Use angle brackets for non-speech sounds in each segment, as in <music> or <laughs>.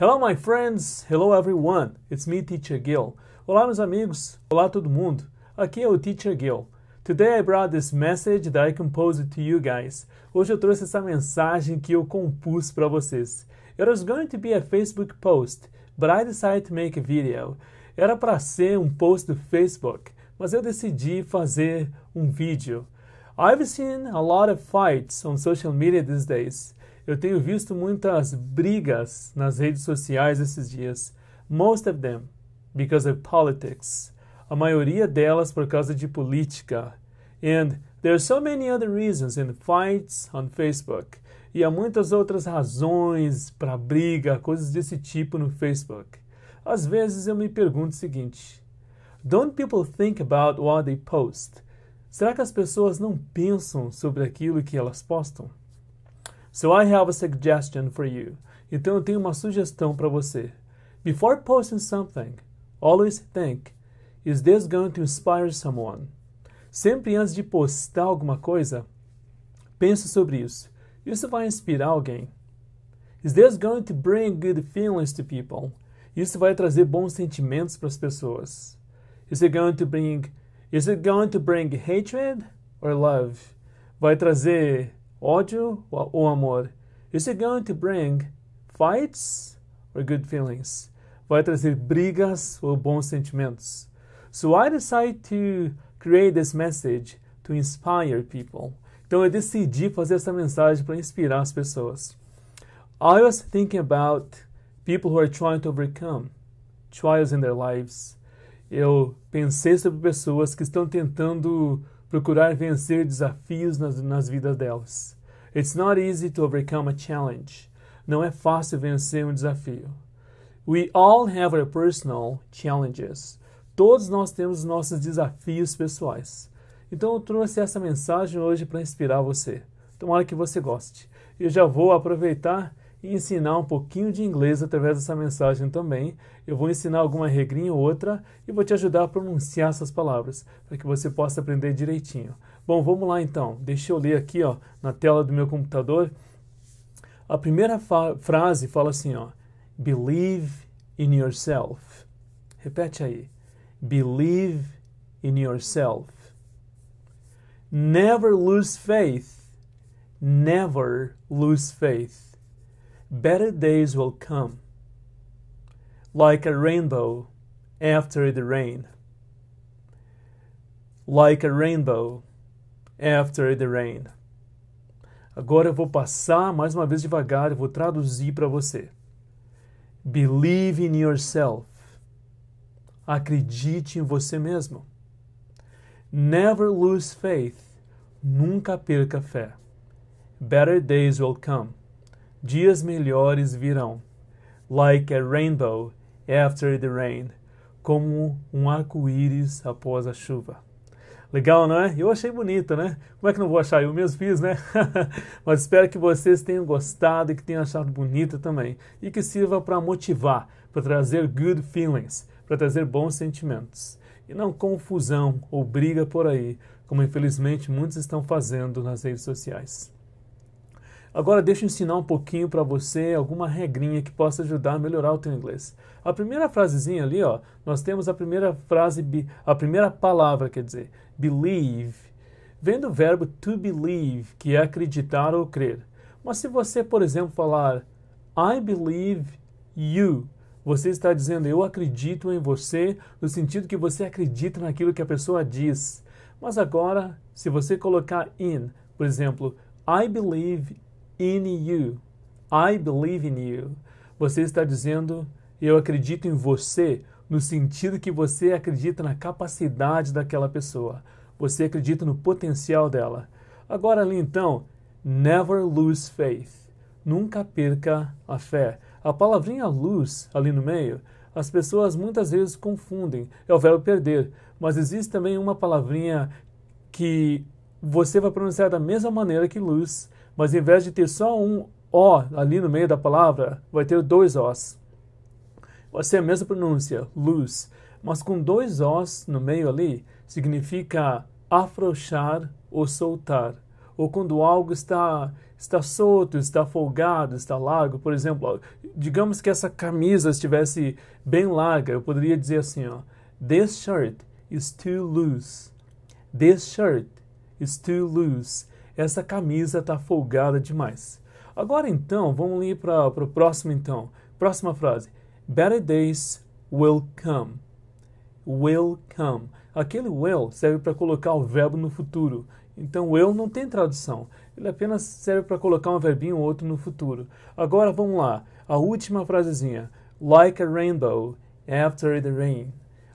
Hello, my friends! Hello, everyone! It's me, Teacher Gil. Olá, meus amigos! Olá, todo mundo! Aqui é o Teacher Gil. Today I brought this message that I composed to you guys. Hoje eu trouxe essa mensagem que eu compus para vocês. It was going to be a Facebook post, but I decided to make a video. Era para ser um post do Facebook, mas eu decidi fazer um vídeo. I've seen a lot of fights on social media these days. Eu tenho visto muitas brigas nas redes sociais esses dias. Most of them because of politics. A maioria delas por causa de política. And there are so many other reasons and fights on Facebook. E há muitas outras razões para briga, coisas desse tipo no Facebook. Às vezes eu me pergunto o seguinte: Don't people think about what they post? Será que as pessoas não pensam sobre aquilo que elas postam? So I have a suggestion for you. Então eu tenho uma sugestão para você. Before posting something, always think: Is this going to inspire someone? Sempre antes de postar alguma coisa, pense sobre isso. Isso vai inspirar alguém? Is this going to bring good feelings to people? Isso vai trazer bons sentimentos para as pessoas. Is it going to bring Is it going to bring hatred or love? Vai trazer ódio ou amor. Is it going to bring fights or good feelings? Vai trazer brigas ou bons sentimentos. So I decided to create this message to inspire people. Então eu decidi fazer essa mensagem para inspirar as pessoas. I was thinking about people who are trying to overcome trials in their lives. Eu pensei sobre pessoas que estão tentando procurar vencer desafios nas, nas vidas delas. It's not easy to overcome a challenge. Não é fácil vencer um desafio. We all have our personal challenges. Todos nós temos nossos desafios pessoais. Então eu trouxe essa mensagem hoje para inspirar você. Tomara que você goste. Eu já vou aproveitar e ensinar um pouquinho de inglês através dessa mensagem também. Eu vou ensinar alguma regrinha ou outra e vou te ajudar a pronunciar essas palavras, para que você possa aprender direitinho. Bom, vamos lá então. Deixa eu ler aqui ó, na tela do meu computador. A primeira frase fala assim: ó, Believe in yourself. Repete aí. Believe in yourself. Never lose faith. Never lose faith better days will come, like a rainbow after the rain. Like a rainbow after the rain. Agora eu vou passar mais uma vez devagar, eu vou traduzir para você. Believe in yourself. Acredite em você mesmo. Never lose faith. Nunca perca fé. Better days will come. Dias melhores virão. Like a rainbow after the rain. Como um arco-íris após a chuva. Legal, não é? Eu achei bonita, né? Como é que não vou achar? Eu mesmo fiz, né? <laughs> Mas espero que vocês tenham gostado e que tenham achado bonita também. E que sirva para motivar, para trazer good feelings, para trazer bons sentimentos. E não confusão ou briga por aí, como infelizmente muitos estão fazendo nas redes sociais. Agora deixa eu ensinar um pouquinho para você alguma regrinha que possa ajudar a melhorar o teu inglês. A primeira frasezinha ali, ó, nós temos a primeira frase, a primeira palavra, quer dizer, believe. Vem do verbo to believe, que é acreditar ou crer. Mas se você, por exemplo, falar I believe you, você está dizendo eu acredito em você, no sentido que você acredita naquilo que a pessoa diz. Mas agora, se você colocar in, por exemplo, I believe in you. I believe in you. Você está dizendo eu acredito em você no sentido que você acredita na capacidade daquela pessoa. Você acredita no potencial dela. Agora ali então, never lose faith. Nunca perca a fé. A palavrinha luz ali no meio, as pessoas muitas vezes confundem. É o verbo perder, mas existe também uma palavrinha que você vai pronunciar da mesma maneira que luz. Mas em vez de ter só um O ali no meio da palavra, vai ter dois Os. Vai ser a mesma pronúncia, luz. Mas com dois Os no meio ali, significa afrouxar ou soltar. Ou quando algo está, está solto, está folgado, está largo. Por exemplo, digamos que essa camisa estivesse bem larga, eu poderia dizer assim, ó, This shirt is too loose. This shirt is too loose essa camisa está folgada demais. Agora então, vamos ir para o próximo então. Próxima frase. Better days will come. Will come. Aquele will serve para colocar o verbo no futuro. Então, will não tem tradução. Ele apenas serve para colocar um verbinho ou outro no futuro. Agora, vamos lá. A última frasezinha. Like a rainbow after the rain.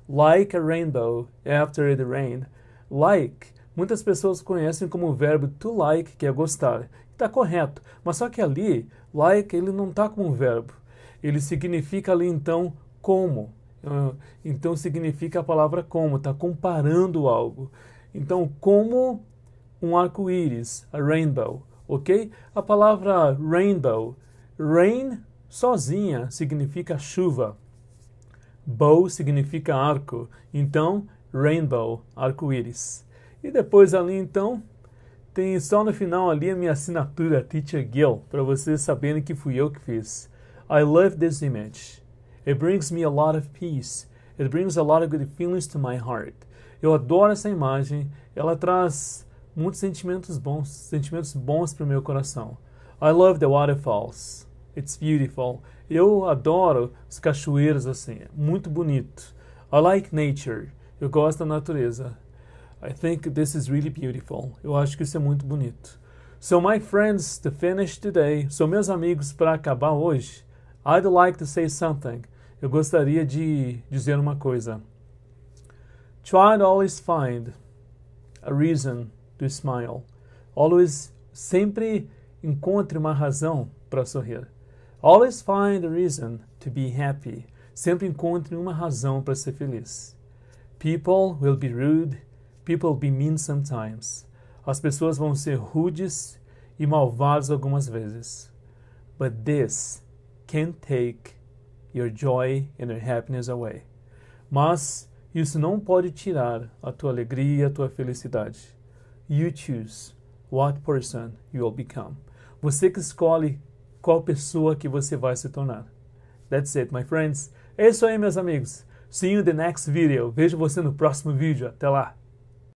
Like a rainbow after the rain. Like muitas pessoas conhecem como o verbo to like, que é gostar. Está correto, mas só que ali, like, ele não está como um verbo. Ele significa ali então como. Ah, então significa a palavra como, está comparando algo. Então, como um arco-íris, a rainbow, ok? A palavra rainbow, rain sozinha significa chuva. Bow significa arco. Então, rainbow, arco-íris. E depois ali então tem só no final ali a minha assinatura, Teacher Gill, para vocês saberem que fui eu que fiz. I love this image. It brings me a lot of peace. It brings a lot of good feelings to my heart. Eu adoro essa imagem. Ela traz muitos sentimentos bons, sentimentos bons para o meu coração. I love the waterfalls. It's beautiful. Eu adoro as cachoeiras assim, é muito bonito. I like nature. Eu gosto da natureza. I think this is really beautiful. Eu acho que isso é muito bonito. So my friends to finish today. So meus amigos para acabar hoje. I'd like to say something. Eu gostaria de dizer uma coisa. Try to always find a reason to smile. Always sempre encontre uma razão para sorrir. Always find a reason to be happy. Sempre encontre uma razão para ser feliz. People will be rude People be mean sometimes. As pessoas vão ser rudes e malvadas algumas vezes. But this can take your joy and your happiness away. Mas isso não pode tirar a tua alegria a tua felicidade. You choose what person you will become. Você que escolhe qual pessoa que você vai se tornar. That's it, my friends. É isso aí, meus amigos. See you in the next video. Vejo você no próximo vídeo. Até lá.